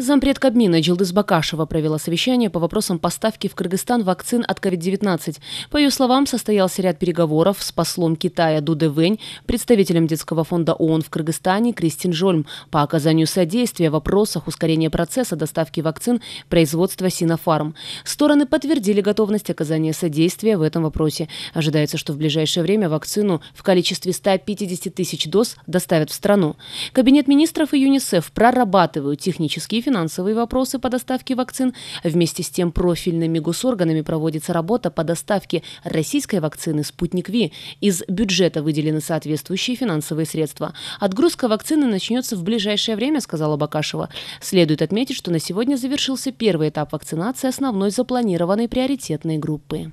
Зампред Кабмина Джилдыз Бакашева провела совещание по вопросам поставки в Кыргызстан вакцин от COVID-19. По ее словам, состоялся ряд переговоров с послом Китая Дуде Вэнь, представителем Детского фонда ООН в Кыргызстане Кристин Жольм по оказанию содействия в вопросах ускорения процесса доставки вакцин производства Синофарм. Стороны подтвердили готовность оказания содействия в этом вопросе. Ожидается, что в ближайшее время вакцину в количестве 150 тысяч доз доставят в страну. Кабинет министров и ЮНИСЕФ прорабатывают технические финансовые вопросы по доставке вакцин. Вместе с тем профильными госорганами проводится работа по доставке российской вакцины «Спутник Ви». Из бюджета выделены соответствующие финансовые средства. Отгрузка вакцины начнется в ближайшее время, сказала Бакашева. Следует отметить, что на сегодня завершился первый этап вакцинации основной запланированной приоритетной группы.